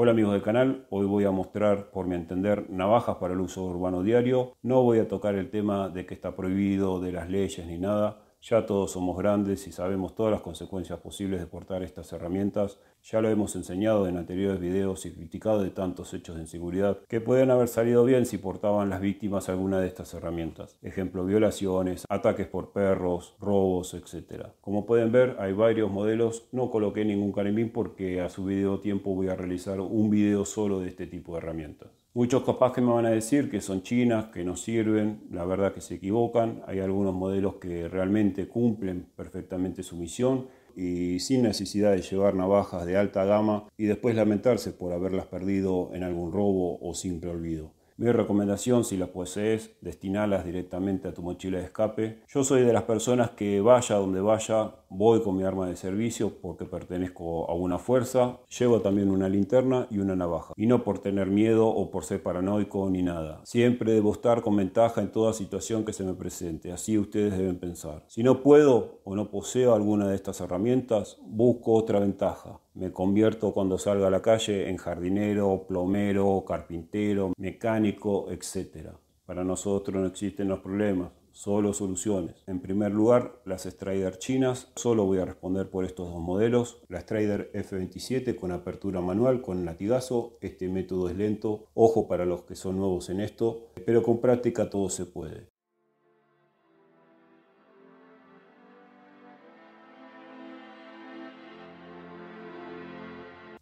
Hola amigos del canal, hoy voy a mostrar, por mi entender, navajas para el uso urbano diario. No voy a tocar el tema de que está prohibido, de las leyes ni nada. Ya todos somos grandes y sabemos todas las consecuencias posibles de portar estas herramientas. Ya lo hemos enseñado en anteriores videos y criticado de tantos hechos de inseguridad que pueden haber salido bien si portaban las víctimas alguna de estas herramientas. Ejemplo, violaciones, ataques por perros, robos, etc. Como pueden ver, hay varios modelos. No coloqué ningún carimbín porque a su video tiempo voy a realizar un video solo de este tipo de herramientas. Muchos capaz que me van a decir que son chinas, que no sirven, la verdad que se equivocan, hay algunos modelos que realmente cumplen perfectamente su misión y sin necesidad de llevar navajas de alta gama y después lamentarse por haberlas perdido en algún robo o simple olvido. Mi recomendación, si las posees, destinalas directamente a tu mochila de escape. Yo soy de las personas que vaya donde vaya, voy con mi arma de servicio porque pertenezco a una fuerza. Llevo también una linterna y una navaja. Y no por tener miedo o por ser paranoico ni nada. Siempre debo estar con ventaja en toda situación que se me presente. Así ustedes deben pensar. Si no puedo o no poseo alguna de estas herramientas, busco otra ventaja me convierto cuando salgo a la calle en jardinero, plomero, carpintero, mecánico, etc. Para nosotros no existen los problemas, solo soluciones. En primer lugar, las Strider chinas, solo voy a responder por estos dos modelos, la Strider F27 con apertura manual con latigazo, este método es lento, ojo para los que son nuevos en esto, pero con práctica todo se puede.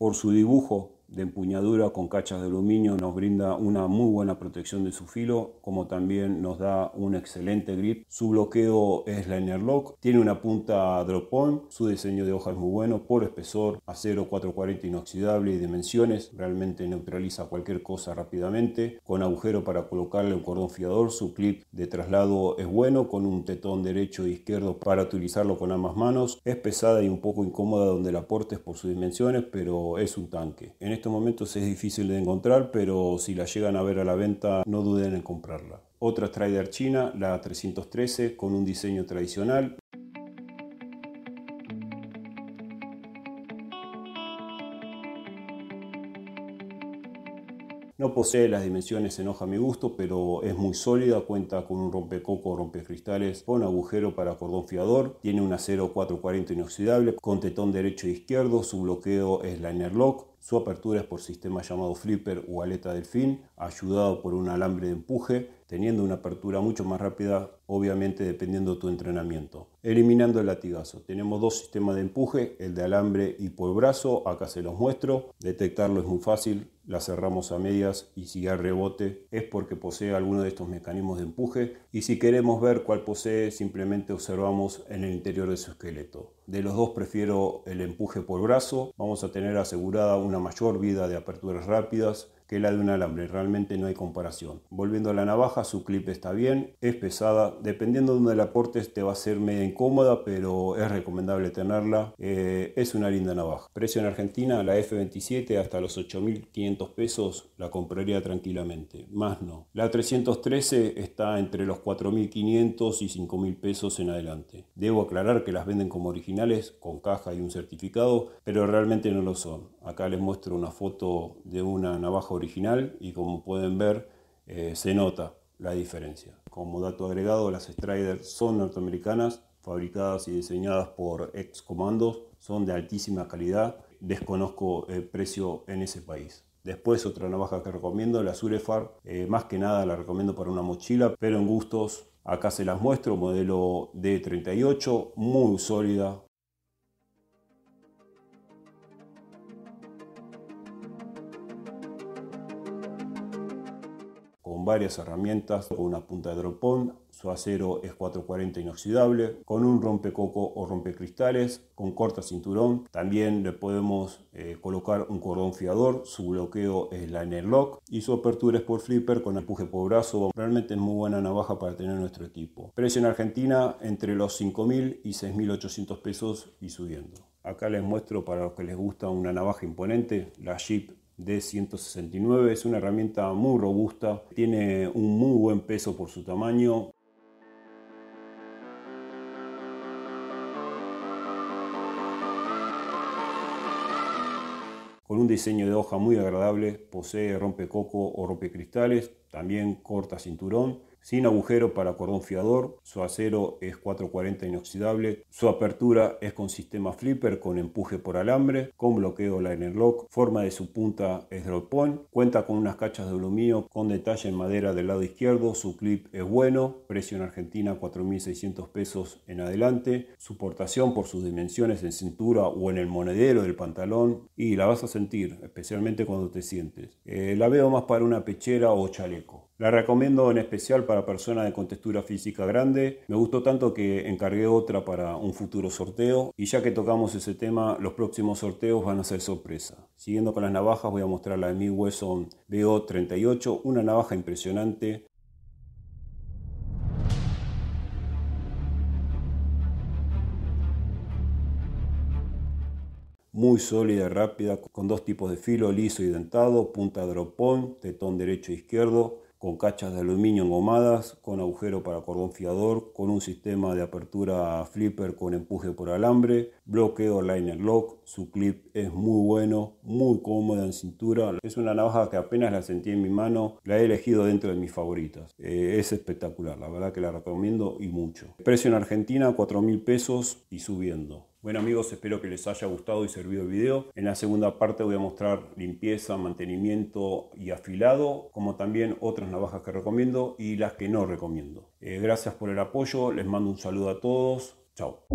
por su dibujo de empuñadura con cachas de aluminio nos brinda una muy buena protección de su filo, como también nos da un excelente grip. Su bloqueo es liner lock, tiene una punta drop point su diseño de hoja es muy bueno, por espesor, acero 440 inoxidable y dimensiones, realmente neutraliza cualquier cosa rápidamente, con agujero para colocarle un cordón fiador, su clip de traslado es bueno, con un tetón derecho e izquierdo para utilizarlo con ambas manos, es pesada y un poco incómoda donde la portes por sus dimensiones, pero es un tanque estos momentos es difícil de encontrar, pero si la llegan a ver a la venta, no duden en comprarla. Otra Strider china, la 313, con un diseño tradicional, No posee las dimensiones en hoja a mi gusto, pero es muy sólida, cuenta con un rompecoco o rompecristales con agujero para cordón fiador, tiene un acero 440 inoxidable con tetón derecho e izquierdo, su bloqueo es liner lock, su apertura es por sistema llamado flipper o aleta delfín, ayudado por un alambre de empuje teniendo una apertura mucho más rápida, obviamente dependiendo de tu entrenamiento. Eliminando el latigazo. Tenemos dos sistemas de empuje, el de alambre y por brazo, acá se los muestro. Detectarlo es muy fácil, la cerramos a medias y si hay rebote es porque posee alguno de estos mecanismos de empuje. Y si queremos ver cuál posee, simplemente observamos en el interior de su esqueleto. De los dos prefiero el empuje por brazo, vamos a tener asegurada una mayor vida de aperturas rápidas que la de un alambre, realmente no hay comparación. Volviendo a la navaja, su clip está bien, es pesada, dependiendo de donde la aportes te va a ser medio incómoda, pero es recomendable tenerla, eh, es una linda navaja. Precio en Argentina, la F27 hasta los 8.500 pesos la compraría tranquilamente, más no. La 313 está entre los 4.500 y 5.000 pesos en adelante. Debo aclarar que las venden como originales, con caja y un certificado, pero realmente no lo son. Acá les muestro una foto de una navaja original y como pueden ver eh, se nota la diferencia. Como dato agregado, las Strider son norteamericanas, fabricadas y diseñadas por ex comandos, son de altísima calidad, desconozco el precio en ese país. Después otra navaja que recomiendo, la Surefar, eh, más que nada la recomiendo para una mochila, pero en gustos acá se las muestro, modelo D38, muy sólida, varias herramientas, con una punta de dropón, su acero es 440 inoxidable, con un rompecoco o rompecristales, con corta cinturón. También le podemos eh, colocar un cordón fiador, su bloqueo es la lock y su apertura es por flipper con empuje por brazo. Realmente es muy buena navaja para tener nuestro equipo. Precio en Argentina entre los 5.000 y 6.800 pesos y subiendo. Acá les muestro para los que les gusta una navaja imponente, la Jeep D169 es una herramienta muy robusta, tiene un muy buen peso por su tamaño. Con un diseño de hoja muy agradable, posee rompecoco o rompecristales también corta cinturón, sin agujero para cordón fiador, su acero es 440 inoxidable, su apertura es con sistema flipper con empuje por alambre, con bloqueo liner lock, forma de su punta es drop point, cuenta con unas cachas de aluminio con detalle en madera del lado izquierdo, su clip es bueno, precio en Argentina 4.600 pesos en adelante, su portación por sus dimensiones en cintura o en el monedero del pantalón y la vas a sentir, especialmente cuando te sientes. Eh, la veo más para una pechera o chaleco. La recomiendo en especial para personas de contextura física grande. Me gustó tanto que encargué otra para un futuro sorteo. Y ya que tocamos ese tema, los próximos sorteos van a ser sorpresa. Siguiendo con las navajas, voy a mostrar la de mi Wesson BO38, una navaja impresionante muy sólida y rápida, con dos tipos de filo, liso y dentado, punta drop point, tetón derecho e izquierdo, con cachas de aluminio engomadas, con agujero para cordón fiador, con un sistema de apertura flipper con empuje por alambre, bloqueo liner lock, su clip es muy bueno, muy cómoda en cintura, es una navaja que apenas la sentí en mi mano, la he elegido dentro de mis favoritas, eh, es espectacular, la verdad que la recomiendo y mucho. Precio en Argentina 4 mil pesos y subiendo. Bueno amigos, espero que les haya gustado y servido el video. En la segunda parte voy a mostrar limpieza, mantenimiento y afilado, como también otras navajas que recomiendo y las que no recomiendo. Eh, gracias por el apoyo, les mando un saludo a todos. Chao.